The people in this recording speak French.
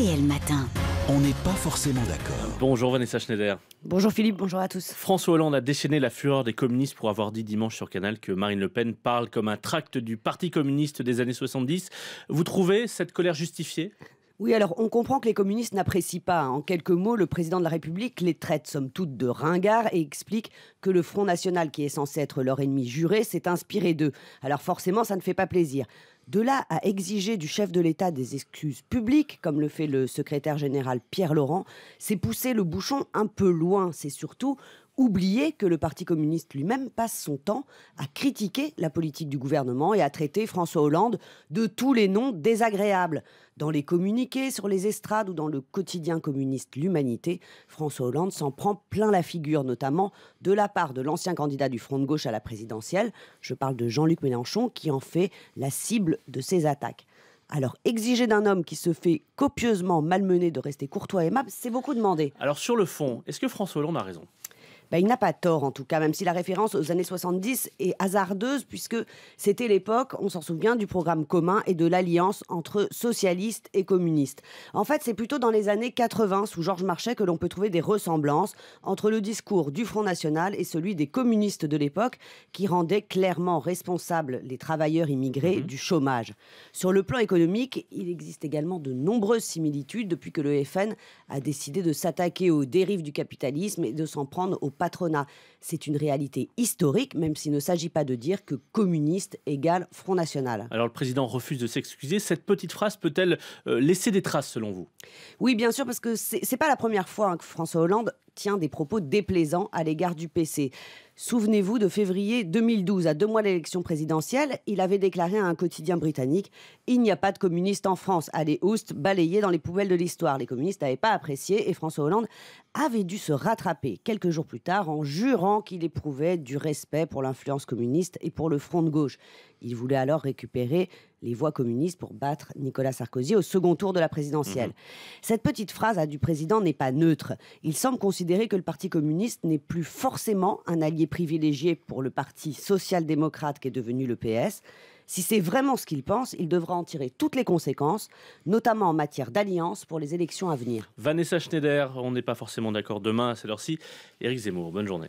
le Matin. On n'est pas forcément d'accord. Bonjour Vanessa Schneider. Bonjour Philippe, bonjour à tous. François Hollande a déchaîné la fureur des communistes pour avoir dit dimanche sur Canal que Marine Le Pen parle comme un tract du Parti communiste des années 70. Vous trouvez cette colère justifiée oui, alors on comprend que les communistes n'apprécient pas. Hein. En quelques mots, le président de la République les traite somme toute de ringards et explique que le Front National, qui est censé être leur ennemi juré, s'est inspiré d'eux. Alors forcément, ça ne fait pas plaisir. De là à exiger du chef de l'État des excuses publiques, comme le fait le secrétaire général Pierre Laurent, c'est pousser le bouchon un peu loin. C'est surtout oublier que le Parti communiste lui-même passe son temps à critiquer la politique du gouvernement et à traiter François Hollande de tous les noms désagréables. Dans les communiqués, sur les estrades ou dans le quotidien communiste L'Humanité, François Hollande s'en prend plein la figure, notamment de la part de l'ancien candidat du Front de gauche à la présidentielle. Je parle de Jean-Luc Mélenchon qui en fait la cible de ses attaques. Alors, exiger d'un homme qui se fait copieusement malmener de rester courtois et aimable, c'est beaucoup demandé. Alors, sur le fond, est-ce que François Hollande a raison ben, il n'a pas tort en tout cas, même si la référence aux années 70 est hasardeuse, puisque c'était l'époque, on s'en souvient, du programme commun et de l'alliance entre socialistes et communistes. En fait, c'est plutôt dans les années 80, sous Georges Marchais, que l'on peut trouver des ressemblances entre le discours du Front National et celui des communistes de l'époque, qui rendaient clairement responsables les travailleurs immigrés mhm. du chômage. Sur le plan économique, il existe également de nombreuses similitudes depuis que le FN a décidé de s'attaquer aux dérives du capitalisme et de s'en prendre aux patronat. C'est une réalité historique, même s'il ne s'agit pas de dire que communiste égale Front National. Alors le président refuse de s'excuser. Cette petite phrase peut-elle euh, laisser des traces selon vous Oui, bien sûr, parce que c'est pas la première fois hein, que François Hollande tient des propos déplaisants à l'égard du PC. Souvenez-vous de février 2012, à deux mois de l'élection présidentielle, il avait déclaré à un quotidien britannique Il n'y a pas de communistes en France. Allez, oust, balayés dans les poubelles de l'histoire. Les communistes n'avaient pas apprécié et François Hollande avait dû se rattraper quelques jours plus tard en jurant qu'il éprouvait du respect pour l'influence communiste et pour le front de gauche. Il voulait alors récupérer les voix communistes pour battre Nicolas Sarkozy au second tour de la présidentielle. Mhm. Cette petite phrase du président n'est pas neutre. Il semble considérer que le Parti communiste n'est plus forcément un allié privilégié pour le Parti social-démocrate qui est devenu le PS. Si c'est vraiment ce qu'il pense, il devra en tirer toutes les conséquences, notamment en matière d'alliance pour les élections à venir. Vanessa Schneider, on n'est pas forcément d'accord demain à cette heure-ci. Éric Zemmour, bonne journée.